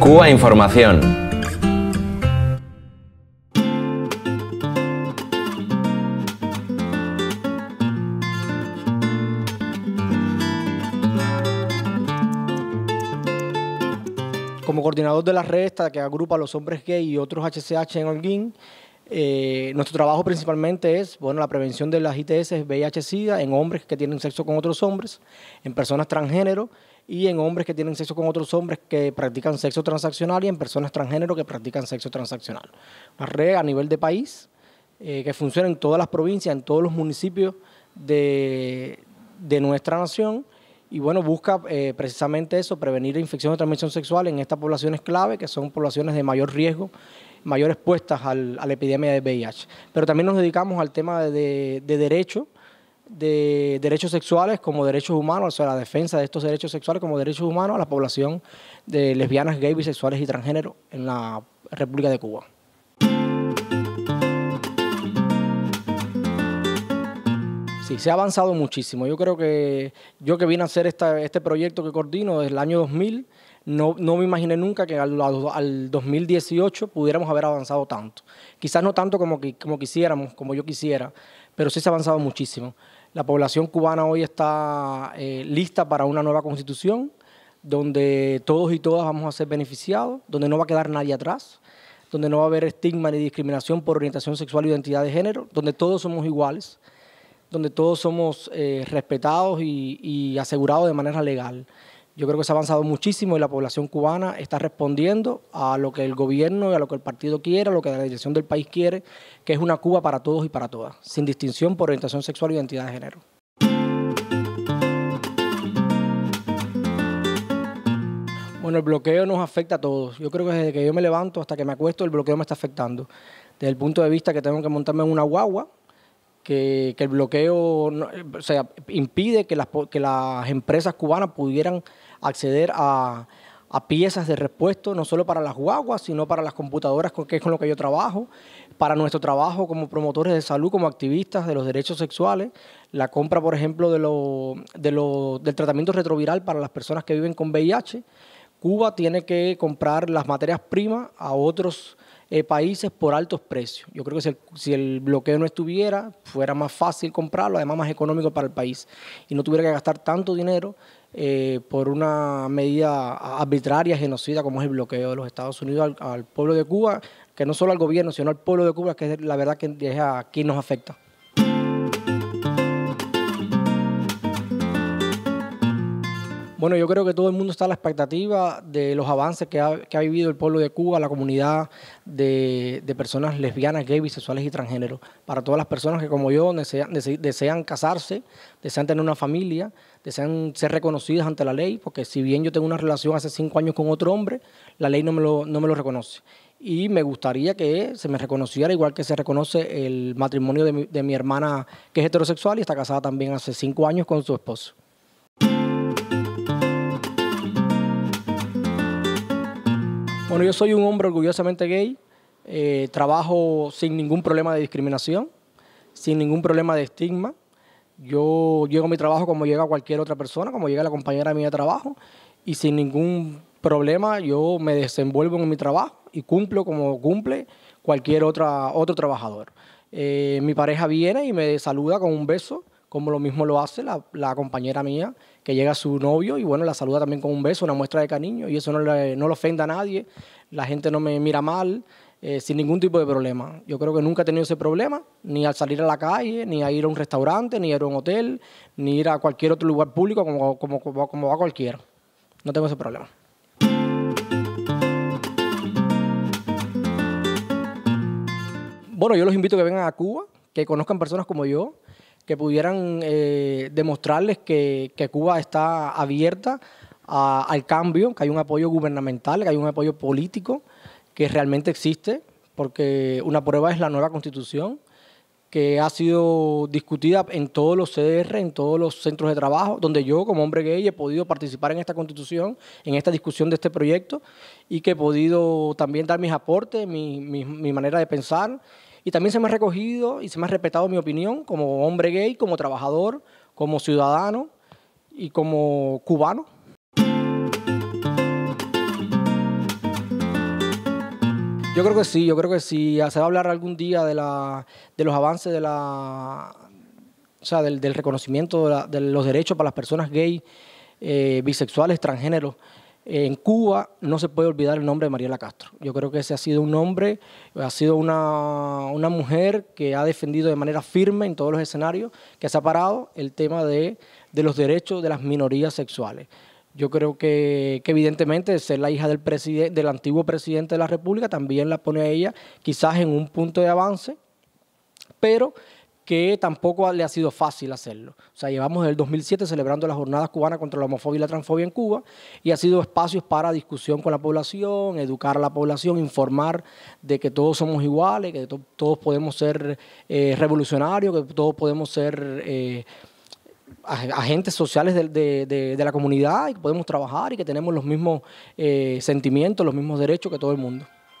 Cuba Información. Como coordinador de la red esta que agrupa a los hombres gay y otros HCH en Holguín, eh, nuestro trabajo principalmente es bueno, la prevención de las ITS, VIH-Sida en hombres que tienen sexo con otros hombres, en personas transgénero y en hombres que tienen sexo con otros hombres que practican sexo transaccional y en personas transgénero que practican sexo transaccional. Una red a nivel de país eh, que funciona en todas las provincias, en todos los municipios de, nuestra nación y bueno, busca eh, precisamente eso, prevenir infección de transmisión sexual en estas poblaciones clave, que son poblaciones de mayor riesgo, mayor expuestas al, a la epidemia de VIH. Pero también nos dedicamos al tema de, de derecho de derechos sexuales como derechos humanos, o sea, la defensa de estos derechos sexuales como derechos humanos a la población de lesbianas, gays, bisexuales y transgénero en la República de Cuba. Sí, se ha avanzado muchísimo. Yo creo que yo que vine a hacer este proyecto que coordino desde el año 2000, no, me imaginé nunca que al, 2018 pudiéramos haber avanzado tanto. Quizás no tanto como, como quisiéramos, como yo quisiera, pero sí se ha avanzado muchísimo. La población cubana hoy está eh, lista para una nueva constitución donde todos y todas vamos a ser beneficiados, donde no va a quedar nadie atrás, donde no va a haber estigma ni discriminación por orientación sexual, identidad de género, donde todos somos iguales, donde todos somos eh, respetados y asegurados de manera legal. Yo creo que se ha avanzado muchísimo y la población cubana está respondiendo a lo que el gobierno y a lo que el partido quiere, a lo que la dirección del país quiere, que es una Cuba para todos y para todas, sin distinción por orientación sexual o identidad de género. Bueno, el bloqueo nos afecta a todos. Yo creo que desde que yo me levanto hasta que me acuesto, el bloqueo me está afectando. Desde el punto de vista que tengo que montarme en una guagua, que, el bloqueo impide que las, que las empresas cubanas pudieran acceder a, piezas de repuesto, no solo para las guaguas, sino para las computadoras, que es con lo que yo trabajo, para nuestro trabajo como promotores de salud, como activistas de los derechos sexuales, la compra, por ejemplo, de lo, de lo, del tratamiento retroviral para las personas que viven con VIH. Cuba tiene que comprar las materias primas a otros eh, países por altos precios. Yo creo que si el, bloqueo no estuviera, fuera más fácil comprarlo, además más económico para el país. Y no tuviera que gastar tanto dinero eh, por una medida arbitraria, genocida, como es el bloqueo de los Estados Unidos al, pueblo de Cuba, que no solo al gobierno, sino al pueblo de Cuba, que es la verdad que es a quien nos afecta. Bueno, yo creo que todo el mundo está a la expectativa de los avances que ha, vivido el pueblo de Cuba, la comunidad de, personas lesbianas, gays, bisexuales y transgénero. Para todas las personas que como yo desean, casarse, desean tener una familia, desean ser reconocidas ante la ley, porque si bien yo tengo una relación hace cinco años con otro hombre, la ley no me lo, no me lo reconoce y me gustaría que se me reconociera igual que se reconoce el matrimonio de mi, hermana que es heterosexual y está casada también hace cinco años con su esposo. Bueno, yo soy un hombre orgullosamente gay, eh, trabajo sin ningún problema de discriminación, sin ningún problema de estigma. Yo llego a mi trabajo como llega cualquier otra persona, como llega la compañera mía de trabajo, y sin ningún problema yo me desenvuelvo en mi trabajo y cumplo como cumple cualquier otra, otro trabajador. Eh, mi pareja viene y me saluda con un beso, como lo mismo lo hace la, compañera mía, que llega a su novio y bueno, la saluda también con un beso, una muestra de cariño, y eso no le, ofenda a nadie, la gente no me mira mal, eh, sin ningún tipo de problema. Yo creo que nunca he tenido ese problema, ni al salir a la calle, ni a ir a un restaurante, ni a ir a un hotel, ni ir a cualquier otro lugar público como, como, como, como va cualquiera. No tengo ese problema. Bueno, yo los invito a que vengan a Cuba, que conozcan personas como yo, que pudieran eh, demostrarles que, Cuba está abierta al cambio, que hay un apoyo gubernamental, que hay un apoyo político que realmente existe, porque una prueba es la nueva constitución que ha sido discutida en todos los CDR, en todos los centros de trabajo, donde yo como hombre gay he podido participar en esta constitución, en esta discusión de este proyecto, y que he podido también dar mis aportes, mi, mi manera de pensar, y también se me ha recogido y se me ha respetado mi opinión como hombre gay, como trabajador, como ciudadano y como cubano. Yo creo que sí, yo creo que sí. Ah, se va a hablar algún día de, la, de los avances de la, o sea, del, reconocimiento de, los derechos para las personas gays, eh, bisexuales, transgéneros. En Cuba no se puede olvidar el nombre de Mariela Castro. Yo creo que ese ha sido un hombre, ha sido una, mujer que ha defendido de manera firme en todos los escenarios, que ha parado el tema de, de los derechos de las minorías sexuales. Yo creo que, evidentemente ser la hija del, del antiguo presidente de la República también la pone a ella quizás en un punto de avance, pero que tampoco le ha sido fácil hacerlo. O sea, llevamos desde el 2007 celebrando la jornada cubana contra la homofobia y la transfobia en Cuba y ha sido espacios para discusión con la población, educar a la población, informar de que todos somos iguales, que todos podemos ser eh, revolucionarios, que todos podemos ser eh, agentes sociales de, la comunidad y que podemos trabajar y que tenemos los mismos eh, sentimientos, los mismos derechos que todo el mundo.